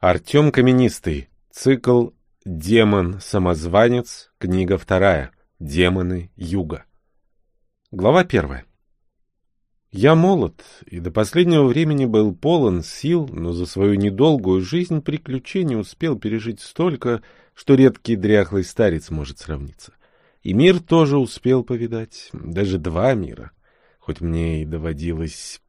Артем Каменистый. Цикл «Демон-самозванец». Книга вторая. «Демоны Юга». Глава первая. Я молод и до последнего времени был полон сил, но за свою недолгую жизнь приключений успел пережить столько, что редкий дряхлый старец может сравниться. И мир тоже успел повидать, даже два мира. Хоть мне и доводилось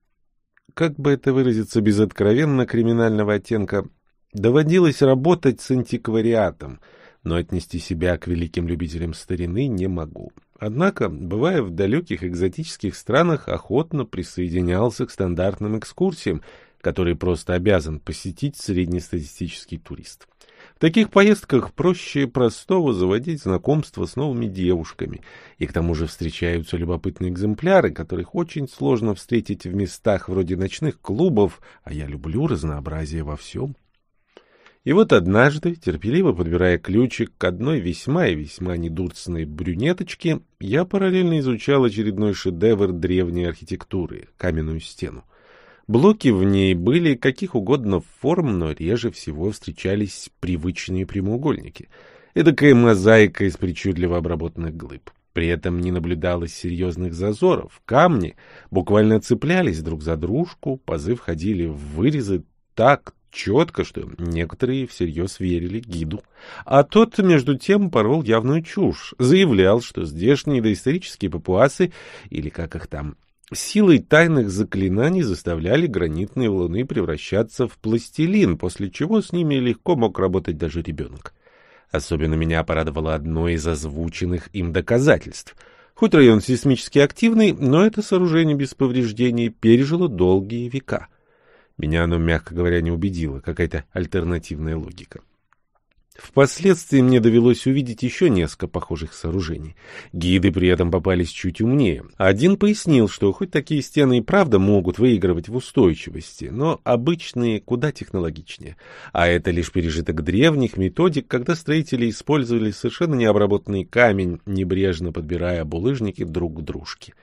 как бы это выразиться без откровенно криминального оттенка, Доводилось работать с антиквариатом, но отнести себя к великим любителям старины не могу. Однако, бывая в далеких экзотических странах, охотно присоединялся к стандартным экскурсиям, которые просто обязан посетить среднестатистический турист. В таких поездках проще простого заводить знакомства с новыми девушками, и к тому же встречаются любопытные экземпляры, которых очень сложно встретить в местах вроде ночных клубов, а я люблю разнообразие во всем. И вот однажды, терпеливо подбирая ключик к одной весьма и весьма недурственной брюнеточке, я параллельно изучал очередной шедевр древней архитектуры — каменную стену. Блоки в ней были каких угодно форм, но реже всего встречались привычные прямоугольники. Эдакая мозаика из причудливо обработанных глыб. При этом не наблюдалось серьезных зазоров. Камни буквально цеплялись друг за дружку, пазы входили в вырезы так четко, что некоторые всерьез верили гиду. А тот, между тем, порвал явную чушь, заявлял, что здешние доисторические папуасы, или как их там, силой тайных заклинаний заставляли гранитные луны превращаться в пластилин, после чего с ними легко мог работать даже ребенок. Особенно меня порадовало одно из озвученных им доказательств — Хоть район сейсмически активный, но это сооружение без повреждений пережило долгие века — меня оно, мягко говоря, не убедило, какая-то альтернативная логика. Впоследствии мне довелось увидеть еще несколько похожих сооружений. Гиды при этом попались чуть умнее. Один пояснил, что хоть такие стены и правда могут выигрывать в устойчивости, но обычные куда технологичнее. А это лишь пережиток древних методик, когда строители использовали совершенно необработанный камень, небрежно подбирая булыжники друг к дружке.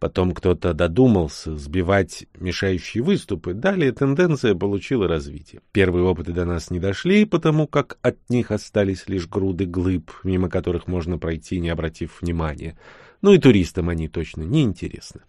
Потом кто-то додумался сбивать мешающие выступы. Далее тенденция получила развитие. Первые опыты до нас не дошли, потому как от них остались лишь груды глыб, мимо которых можно пройти, не обратив внимания. Ну и туристам они точно не интересны.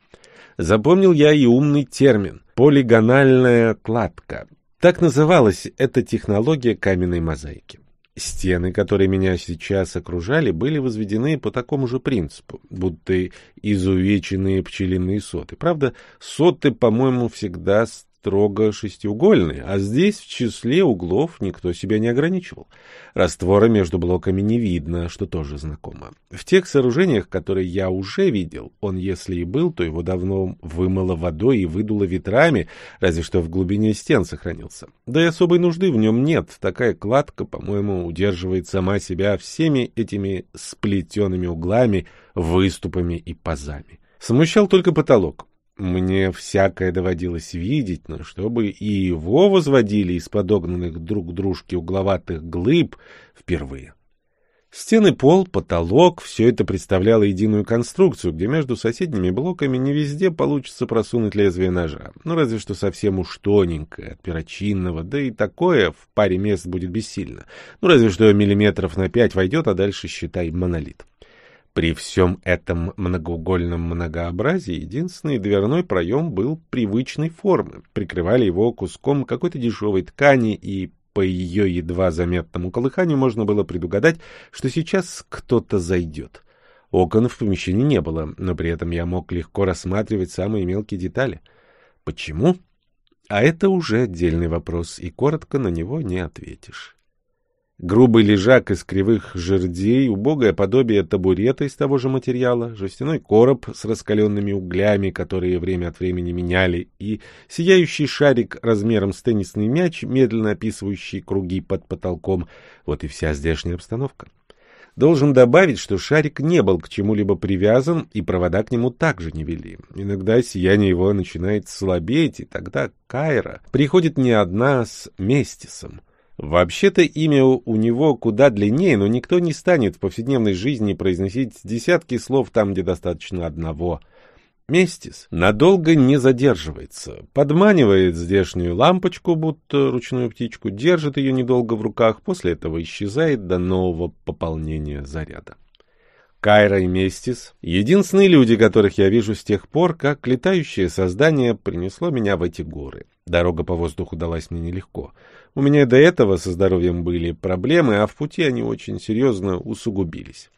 Запомнил я и умный термин – полигональная кладка. Так называлась эта технология каменной мозаики. Стены, которые меня сейчас окружали, были возведены по такому же принципу, будто изувеченные пчелиные соты. Правда, соты, по-моему, всегда строго шестиугольные, а здесь в числе углов никто себя не ограничивал. Раствора между блоками не видно, что тоже знакомо. В тех сооружениях, которые я уже видел, он если и был, то его давно вымыло водой и выдуло ветрами, разве что в глубине стен сохранился. Да и особой нужды в нем нет, такая кладка, по-моему, удерживает сама себя всеми этими сплетенными углами, выступами и пазами. Смущал только потолок. Мне всякое доводилось видеть, но чтобы и его возводили из подогнанных друг к дружке угловатых глыб впервые. Стены, пол, потолок — все это представляло единую конструкцию, где между соседними блоками не везде получится просунуть лезвие ножа. Ну, разве что совсем уж тоненькое, от перочинного, да и такое в паре мест будет бессильно. Ну, разве что миллиметров на пять войдет, а дальше, считай, монолит. При всем этом многоугольном многообразии единственный дверной проем был привычной формы. Прикрывали его куском какой-то дешевой ткани, и по ее едва заметному колыханию можно было предугадать, что сейчас кто-то зайдет. Окон в помещении не было, но при этом я мог легко рассматривать самые мелкие детали. Почему? А это уже отдельный вопрос, и коротко на него не ответишь. Грубый лежак из кривых жердей, убогое подобие табурета из того же материала, жестяной короб с раскаленными углями, которые время от времени меняли, и сияющий шарик размером с теннисный мяч, медленно описывающий круги под потолком. Вот и вся здешняя обстановка. Должен добавить, что шарик не был к чему-либо привязан, и провода к нему также не вели. Иногда сияние его начинает слабеть, и тогда Кайра приходит не одна а с Местисом. Вообще-то имя у него куда длиннее, но никто не станет в повседневной жизни произносить десятки слов там, где достаточно одного. Местис надолго не задерживается, подманивает здешнюю лампочку, будто ручную птичку, держит ее недолго в руках, после этого исчезает до нового пополнения заряда. Кайра и Местис — единственные люди, которых я вижу с тех пор, как летающее создание принесло меня в эти горы. Дорога по воздуху далась мне нелегко — у меня до этого со здоровьем были проблемы, а в пути они очень серьезно усугубились.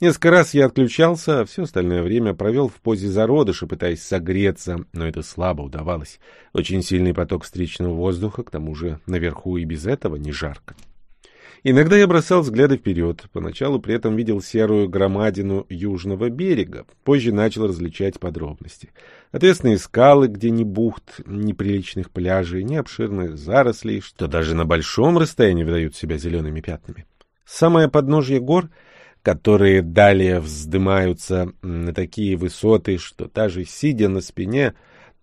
Несколько раз я отключался, а все остальное время провел в позе зародыша, пытаясь согреться, но это слабо удавалось. Очень сильный поток встречного воздуха, к тому же наверху и без этого не жарко. Иногда я бросал взгляды вперед. Поначалу при этом видел серую громадину южного берега. Позже начал различать подробности. Отвесные скалы, где ни бухт, ни приличных пляжей, ни обширных зарослей, что даже на большом расстоянии выдают себя зелеными пятнами. Самое подножье гор которые далее вздымаются на такие высоты, что даже сидя на спине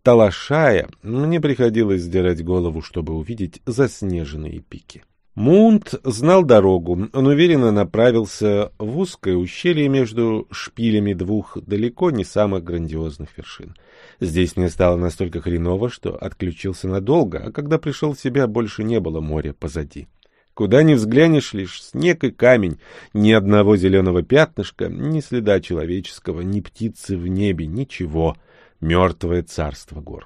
талашая, мне приходилось сдирать голову, чтобы увидеть заснеженные пики. Мунт знал дорогу. Он уверенно направился в узкое ущелье между шпилями двух далеко не самых грандиозных вершин. Здесь мне стало настолько хреново, что отключился надолго, а когда пришел в себя, больше не было моря позади. Куда ни взглянешь, лишь снег и камень, ни одного зеленого пятнышка, ни следа человеческого, ни птицы в небе, ничего. Мертвое царство гор.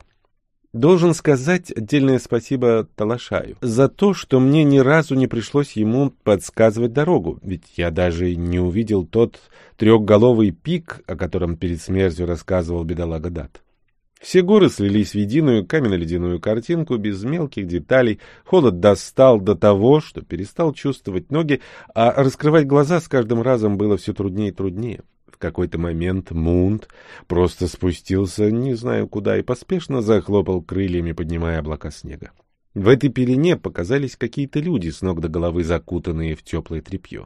Должен сказать отдельное спасибо Талашаю за то, что мне ни разу не пришлось ему подсказывать дорогу, ведь я даже не увидел тот трехголовый пик, о котором перед смертью рассказывал бедолага Дат. Все горы слились в единую каменно-ледяную картинку без мелких деталей. Холод достал до того, что перестал чувствовать ноги, а раскрывать глаза с каждым разом было все труднее и труднее. В какой-то момент Мунд просто спустился не знаю куда и поспешно захлопал крыльями, поднимая облака снега. В этой пелене показались какие-то люди, с ног до головы закутанные в теплое тряпье.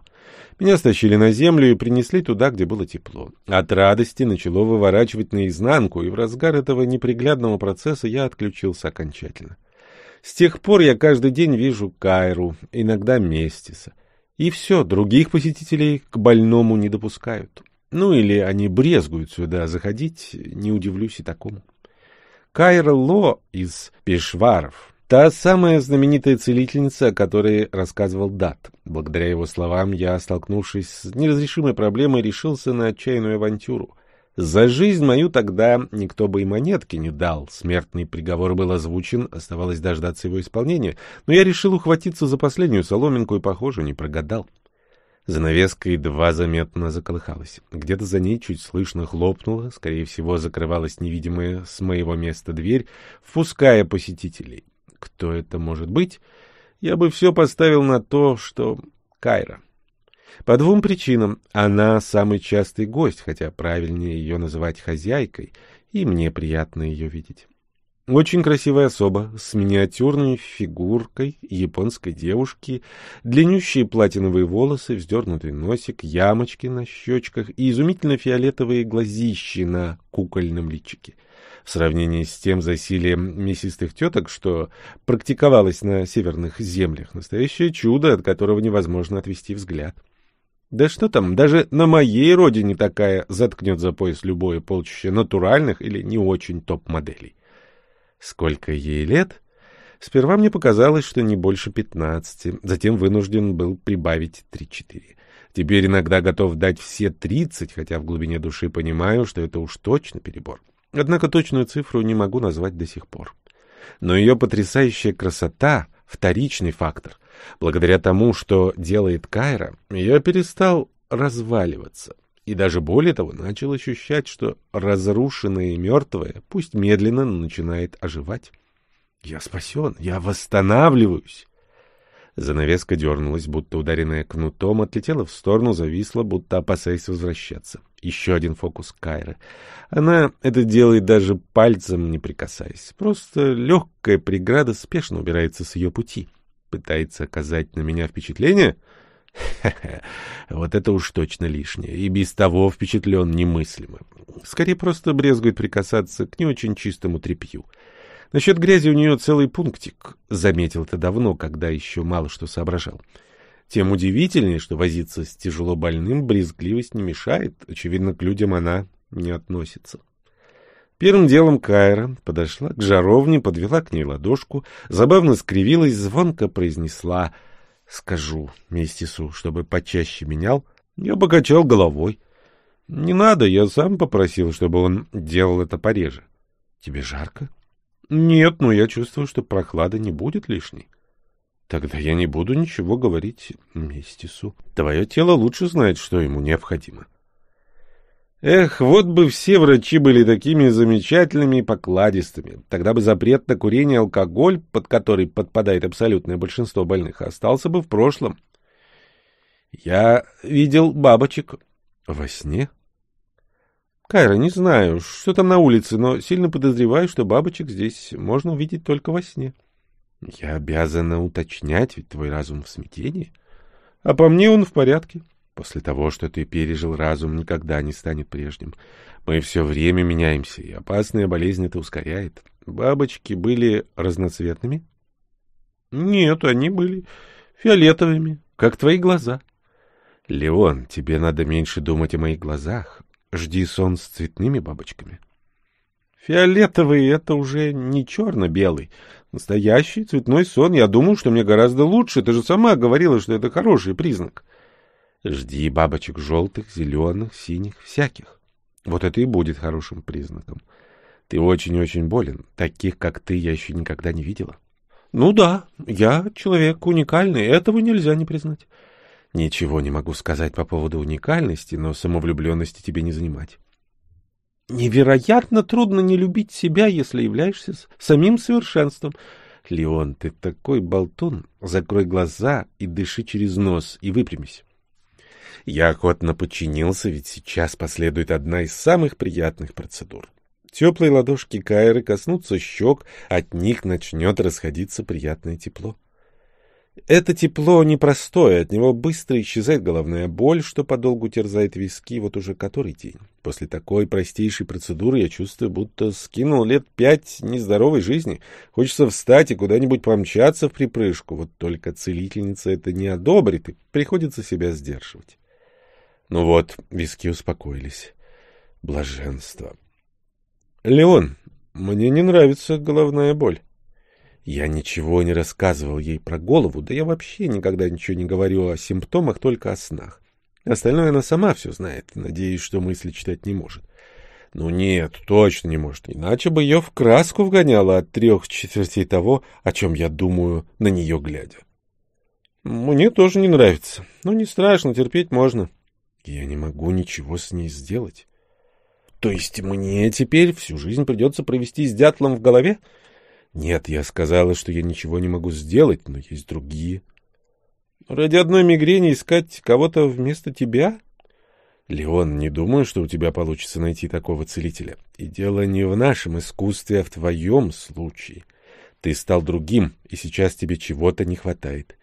Меня стащили на землю и принесли туда, где было тепло. От радости начало выворачивать наизнанку, и в разгар этого неприглядного процесса я отключился окончательно. С тех пор я каждый день вижу Кайру, иногда Местиса. И все, других посетителей к больному не допускают. Ну или они брезгуют сюда заходить, не удивлюсь и такому. Кайр Ло из Пешваров. Та самая знаменитая целительница, о которой рассказывал Дат. Благодаря его словам, я, столкнувшись с неразрешимой проблемой, решился на отчаянную авантюру. За жизнь мою тогда никто бы и монетки не дал. Смертный приговор был озвучен, оставалось дождаться его исполнения, но я решил ухватиться за последнюю соломинку и, похоже, не прогадал. За навеской два заметно заколыхалось. Где-то за ней чуть слышно хлопнуло, скорее всего, закрывалась невидимая с моего места дверь, впуская посетителей. Кто это может быть? Я бы все поставил на то, что Кайра. По двум причинам. Она самый частый гость, хотя правильнее ее называть хозяйкой, и мне приятно ее видеть. Очень красивая особа с миниатюрной фигуркой японской девушки, длиннющие платиновые волосы, вздернутый носик, ямочки на щечках и изумительно-фиолетовые глазищи на кукольном личике. В сравнении с тем засилием мясистых теток, что практиковалось на северных землях, настоящее чудо, от которого невозможно отвести взгляд. Да что там, даже на моей родине такая заткнет за пояс любое полчище натуральных или не очень топ-моделей. Сколько ей лет? Сперва мне показалось, что не больше пятнадцати, затем вынужден был прибавить три-четыре. Теперь иногда готов дать все тридцать, хотя в глубине души понимаю, что это уж точно перебор. Однако точную цифру не могу назвать до сих пор. Но ее потрясающая красота — вторичный фактор. Благодаря тому, что делает Кайра, я перестал разваливаться. И даже более того, начал ощущать, что разрушенное и мертвое, пусть медленно, начинает оживать. «Я спасен! Я восстанавливаюсь!» Занавеска дернулась, будто ударенная кнутом, отлетела в сторону, зависла, будто опасаясь возвращаться. Еще один фокус Кайры. Она это делает даже пальцем не прикасаясь. Просто легкая преграда спешно убирается с ее пути. Пытается оказать на меня впечатление? вот это уж точно лишнее. И без того впечатлен немыслимо. Скорее просто брезгует прикасаться к не очень чистому тряпью. Насчет грязи у нее целый пунктик. Заметил это давно, когда еще мало что соображал. Тем удивительнее, что возиться с тяжело больным брезгливость не мешает. Очевидно, к людям она не относится. Первым делом Кайра подошла к жаровне, подвела к ней ладошку, забавно скривилась, звонко произнесла — Скажу Местису, чтобы почаще менял. Я покачал головой. Не надо, я сам попросил, чтобы он делал это пореже. Тебе жарко? Нет, но я чувствую, что прохлада не будет лишней. Тогда я не буду ничего говорить Местису. Твое тело лучше знает, что ему необходимо. — Эх, вот бы все врачи были такими замечательными и покладистыми. Тогда бы запрет на курение алкоголь, под который подпадает абсолютное большинство больных, остался бы в прошлом. Я видел бабочек во сне. Кайра, не знаю, что там на улице, но сильно подозреваю, что бабочек здесь можно увидеть только во сне. Я обязана уточнять, ведь твой разум в смятении. А по мне он в порядке. — После того, что ты пережил, разум никогда не станет прежним. Мы все время меняемся, и опасная болезнь это ускоряет. Бабочки были разноцветными? Нет, они были фиолетовыми, как твои глаза. Леон, тебе надо меньше думать о моих глазах. Жди сон с цветными бабочками. Фиолетовый — это уже не черно-белый. Настоящий цветной сон. Я думаю, что мне гораздо лучше. Ты же сама говорила, что это хороший признак. Жди бабочек желтых, зеленых, синих, всяких. Вот это и будет хорошим признаком. Ты очень-очень болен. Таких, как ты, я еще никогда не видела. Ну да, я человек уникальный, этого нельзя не признать. Ничего не могу сказать по поводу уникальности, но самовлюбленности тебе не занимать. Невероятно трудно не любить себя, если являешься самим совершенством. Леон, ты такой болтун. Закрой глаза и дыши через нос, и выпрямись. Я охотно подчинился, ведь сейчас последует одна из самых приятных процедур. Теплые ладошки Кайры коснутся щек, от них начнет расходиться приятное тепло. Это тепло непростое, от него быстро исчезает головная боль, что подолгу терзает виски вот уже который день. После такой простейшей процедуры я чувствую, будто скинул лет пять нездоровой жизни. Хочется встать и куда-нибудь помчаться в припрыжку, вот только целительница это не одобрит и приходится себя сдерживать. Ну вот, виски успокоились. Блаженство. «Леон, мне не нравится головная боль». Я ничего не рассказывал ей про голову, да я вообще никогда ничего не говорю о симптомах, только о снах. Остальное она сама все знает, надеюсь, что мысли читать не может. Ну нет, точно не может, иначе бы ее в краску вгоняло от трех четвертей того, о чем я думаю, на нее глядя. Мне тоже не нравится, но не страшно, терпеть можно девочки, я не могу ничего с ней сделать. То есть мне теперь всю жизнь придется провести с дятлом в голове? Нет, я сказала, что я ничего не могу сделать, но есть другие. Ради одной мигрени искать кого-то вместо тебя? Леон, не думаю, что у тебя получится найти такого целителя. И дело не в нашем искусстве, а в твоем случае. Ты стал другим, и сейчас тебе чего-то не хватает.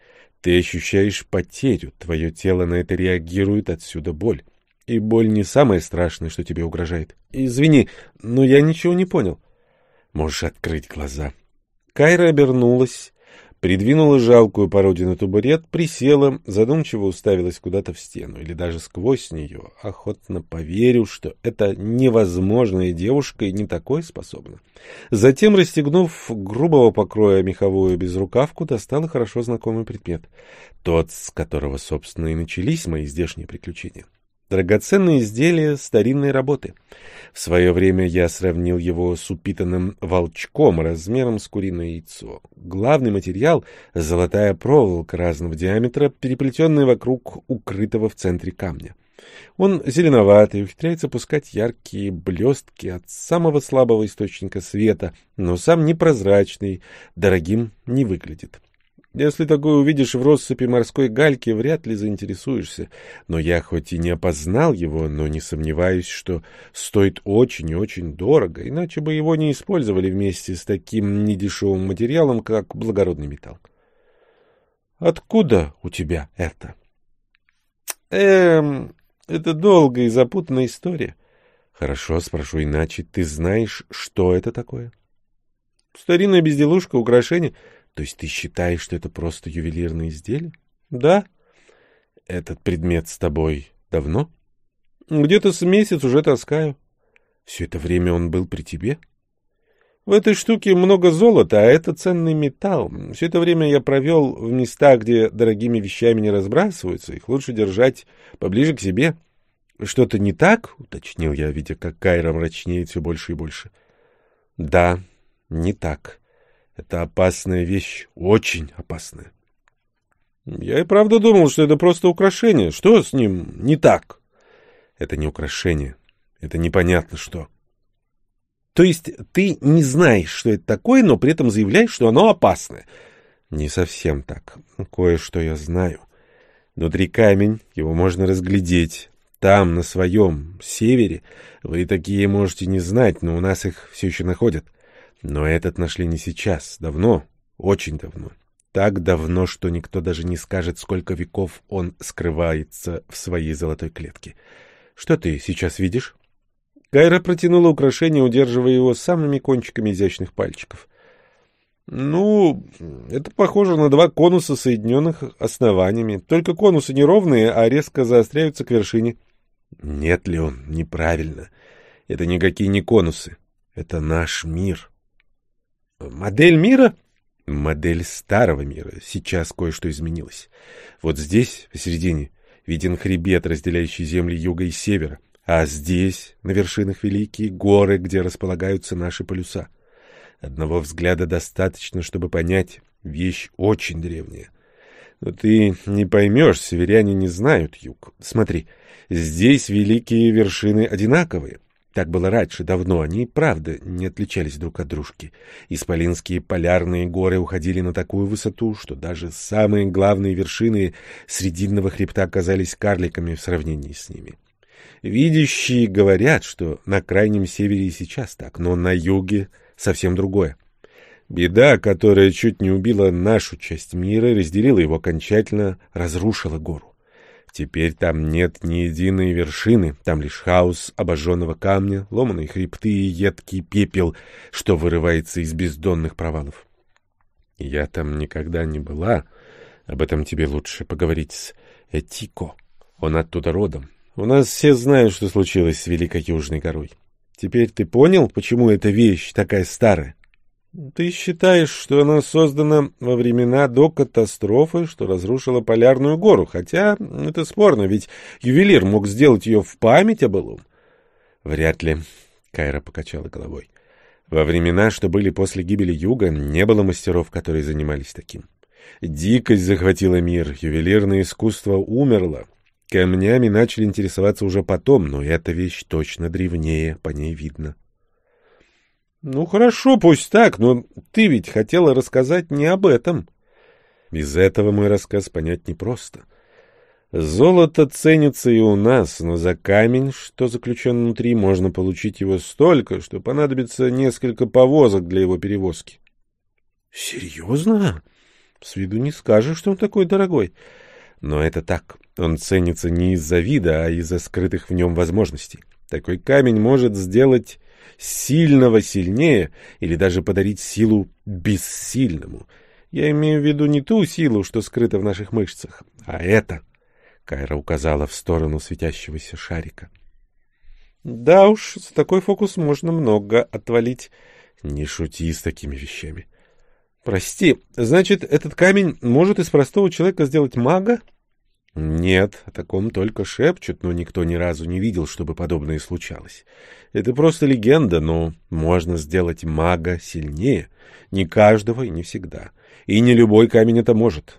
Ты ощущаешь потерю, твое тело на это реагирует, отсюда боль. И боль не самое страшное, что тебе угрожает. Извини, но я ничего не понял. Можешь открыть глаза. Кайра обернулась Придвинула жалкую породину на табурет, присела, задумчиво уставилась куда-то в стену или даже сквозь нее. Охотно поверю, что эта невозможная девушка и не такой способна. Затем, расстегнув грубого покроя меховую безрукавку, достала хорошо знакомый предмет. Тот, с которого, собственно, и начались мои здешние приключения. Драгоценные изделия старинной работы. В свое время я сравнил его с упитанным волчком размером с куриное яйцо. Главный материал — золотая проволока разного диаметра, переплетенная вокруг укрытого в центре камня. Он зеленоватый, ухитряется пускать яркие блестки от самого слабого источника света, но сам непрозрачный, дорогим не выглядит. Если такое увидишь в россыпи морской гальки, вряд ли заинтересуешься. Но я хоть и не опознал его, но не сомневаюсь, что стоит очень и очень дорого, иначе бы его не использовали вместе с таким недешевым материалом, как благородный металл. «Откуда у тебя это?» «Эм, это долгая и запутанная история». «Хорошо, спрошу иначе. Ты знаешь, что это такое?» «Старинная безделушка, украшение». То есть ты считаешь, что это просто ювелирное изделие? Да. Этот предмет с тобой давно? Где-то с месяц уже таскаю. Все это время он был при тебе? В этой штуке много золота, а это ценный металл. Все это время я провел в местах, где дорогими вещами не разбрасываются, их лучше держать поближе к себе. Что-то не так? — уточнил я, видя, как Кайра мрачнеет все больше и больше. — Да, не так. — это опасная вещь, очень опасная. Я и правда думал, что это просто украшение. Что с ним не так? Это не украшение. Это непонятно что. То есть ты не знаешь, что это такое, но при этом заявляешь, что оно опасное. Не совсем так. Кое-что я знаю. Внутри камень, его можно разглядеть. Там, на своем севере, вы такие можете не знать, но у нас их все еще находят. Но этот нашли не сейчас, давно, очень давно. Так давно, что никто даже не скажет, сколько веков он скрывается в своей золотой клетке. Что ты сейчас видишь? Гайра протянула украшение, удерживая его самыми кончиками изящных пальчиков. Ну, это похоже на два конуса, соединенных основаниями. Только конусы неровные, а резко заостряются к вершине. Нет, Леон, неправильно. Это никакие не конусы. Это наш мир. — Модель мира? Модель старого мира. Сейчас кое-что изменилось. Вот здесь, посередине, виден хребет, разделяющий земли юга и севера. А здесь, на вершинах великие горы, где располагаются наши полюса. Одного взгляда достаточно, чтобы понять, вещь очень древняя. Но ты не поймешь, северяне не знают юг. Смотри, здесь великие вершины одинаковые, так было раньше, давно. Они, и правда, не отличались друг от дружки. Исполинские полярные горы уходили на такую высоту, что даже самые главные вершины Срединного хребта оказались карликами в сравнении с ними. Видящие говорят, что на крайнем севере и сейчас так, но на юге совсем другое. Беда, которая чуть не убила нашу часть мира, разделила его окончательно, разрушила гору. Теперь там нет ни единой вершины, там лишь хаос обожженного камня, ломаные хребты и едкий пепел, что вырывается из бездонных провалов. Я там никогда не была. Об этом тебе лучше поговорить с Этико. Он оттуда родом. У нас все знают, что случилось с Великой Южной горой. Теперь ты понял, почему эта вещь такая старая? Ты считаешь, что она создана во времена до катастрофы, что разрушила Полярную гору, хотя это спорно, ведь ювелир мог сделать ее в память о былом. Вряд ли, Кайра покачала головой. Во времена, что были после гибели Юга, не было мастеров, которые занимались таким. Дикость захватила мир, ювелирное искусство умерло. Камнями начали интересоваться уже потом, но эта вещь точно древнее, по ней видно. Ну хорошо, пусть так, но ты ведь хотела рассказать не об этом. Без этого мой рассказ понять непросто. Золото ценится и у нас, но за камень, что заключен внутри, можно получить его столько, что понадобится несколько повозок для его перевозки. Серьезно? С виду не скажешь, что он такой дорогой. Но это так. Он ценится не из-за вида, а из-за скрытых в нем возможностей. Такой камень может сделать сильного сильнее или даже подарить силу бессильному. Я имею в виду не ту силу, что скрыта в наших мышцах, а это. Кайра указала в сторону светящегося шарика. Да уж, с такой фокус можно много отвалить. Не шути с такими вещами. Прости, значит, этот камень может из простого человека сделать мага? Нет, о таком только шепчут, но никто ни разу не видел, чтобы подобное случалось. Это просто легенда, но можно сделать мага сильнее. Не каждого и не всегда. И не любой камень это может.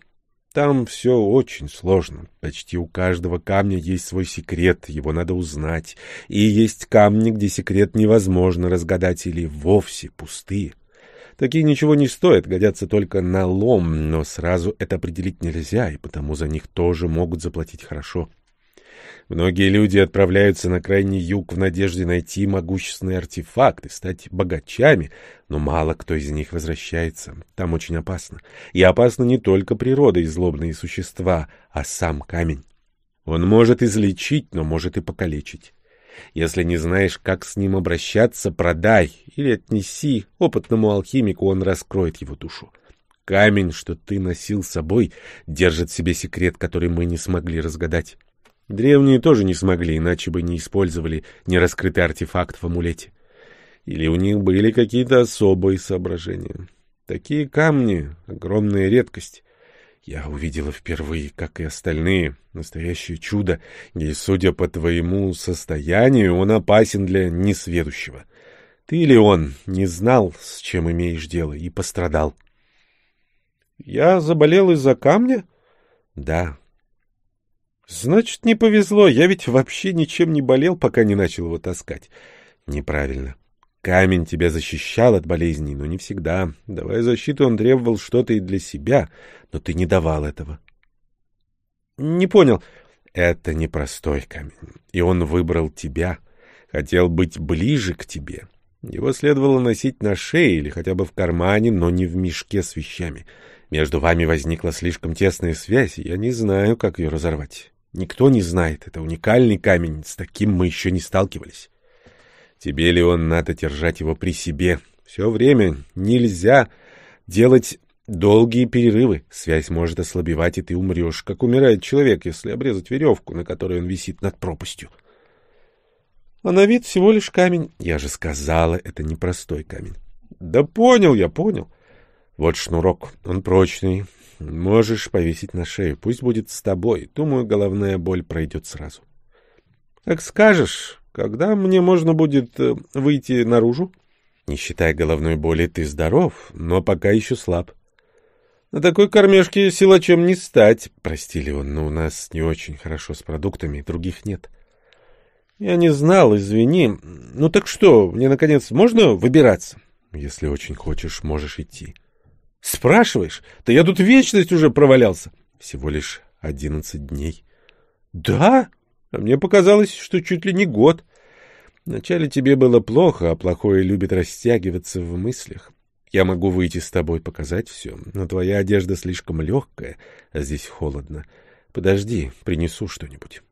Там все очень сложно. Почти у каждого камня есть свой секрет, его надо узнать. И есть камни, где секрет невозможно разгадать или вовсе пустые. Такие ничего не стоят, годятся только на лом, но сразу это определить нельзя, и потому за них тоже могут заплатить хорошо. Многие люди отправляются на крайний юг в надежде найти могущественные артефакты, стать богачами, но мало кто из них возвращается. Там очень опасно. И опасна не только природа и злобные существа, а сам камень. Он может излечить, но может и покалечить. Если не знаешь, как с ним обращаться, продай или отнеси. Опытному алхимику он раскроет его душу. Камень, что ты носил с собой, держит в себе секрет, который мы не смогли разгадать. Древние тоже не смогли, иначе бы не использовали нераскрытый артефакт в амулете. Или у них были какие-то особые соображения. Такие камни — огромная редкость. Я увидела впервые, как и остальные, настоящее чудо, и, судя по твоему состоянию, он опасен для несведущего. Ты или он не знал, с чем имеешь дело, и пострадал. — Я заболел из-за камня? — Да. — Значит, не повезло. Я ведь вообще ничем не болел, пока не начал его таскать. — Неправильно. — Камень тебя защищал от болезней, но не всегда. Давая защиту, он требовал что-то и для себя, но ты не давал этого. Не понял. Это непростой камень, и он выбрал тебя. Хотел быть ближе к тебе. Его следовало носить на шее или хотя бы в кармане, но не в мешке с вещами. Между вами возникла слишком тесная связь, и я не знаю, как ее разорвать. Никто не знает. Это уникальный камень, с таким мы еще не сталкивались. Тебе ли он надо держать его при себе? Все время нельзя делать долгие перерывы. Связь может ослабевать, и ты умрешь, как умирает человек, если обрезать веревку, на которой он висит над пропастью. А на вид всего лишь камень. Я же сказала, это непростой камень. Да понял я, понял. Вот шнурок, он прочный. Можешь повесить на шею, пусть будет с тобой. Думаю, головная боль пройдет сразу. Как скажешь. Когда мне можно будет э, выйти наружу? Не считая головной боли, ты здоров, но пока еще слаб. На такой кормежке силачом не стать. Прости, Леон, но у нас не очень хорошо с продуктами, других нет. Я не знал, извини. Ну так что, мне, наконец, можно выбираться? Если очень хочешь, можешь идти. Спрашиваешь? Да я тут вечность уже провалялся. Всего лишь одиннадцать дней. Да? А мне показалось, что чуть ли не год. Вначале тебе было плохо, а плохое любит растягиваться в мыслях. Я могу выйти с тобой, показать все, но твоя одежда слишком легкая, а здесь холодно. Подожди, принесу что-нибудь».